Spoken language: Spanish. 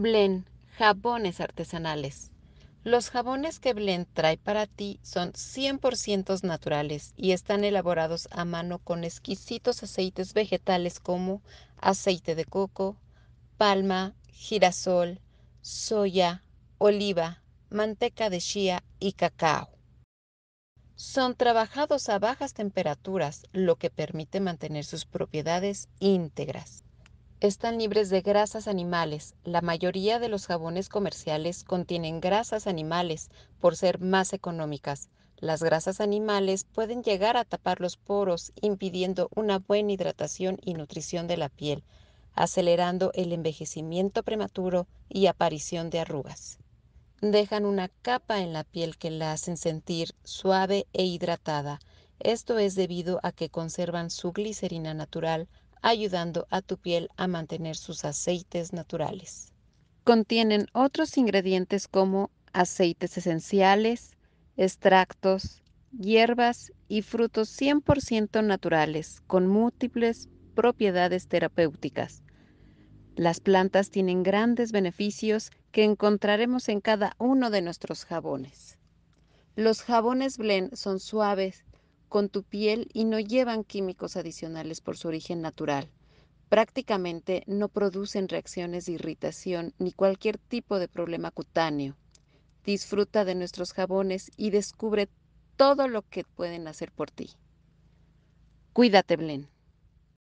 Blen, jabones artesanales. Los jabones que Blen trae para ti son 100% naturales y están elaborados a mano con exquisitos aceites vegetales como aceite de coco, palma, girasol, soya, oliva, manteca de chía y cacao. Son trabajados a bajas temperaturas, lo que permite mantener sus propiedades íntegras están libres de grasas animales. La mayoría de los jabones comerciales contienen grasas animales por ser más económicas. Las grasas animales pueden llegar a tapar los poros, impidiendo una buena hidratación y nutrición de la piel, acelerando el envejecimiento prematuro y aparición de arrugas. Dejan una capa en la piel que la hacen sentir suave e hidratada. Esto es debido a que conservan su glicerina natural ayudando a tu piel a mantener sus aceites naturales. Contienen otros ingredientes como aceites esenciales, extractos, hierbas y frutos 100% naturales con múltiples propiedades terapéuticas. Las plantas tienen grandes beneficios que encontraremos en cada uno de nuestros jabones. Los jabones blend son suaves con tu piel y no llevan químicos adicionales por su origen natural. Prácticamente no producen reacciones de irritación ni cualquier tipo de problema cutáneo. Disfruta de nuestros jabones y descubre todo lo que pueden hacer por ti. Cuídate, Blen.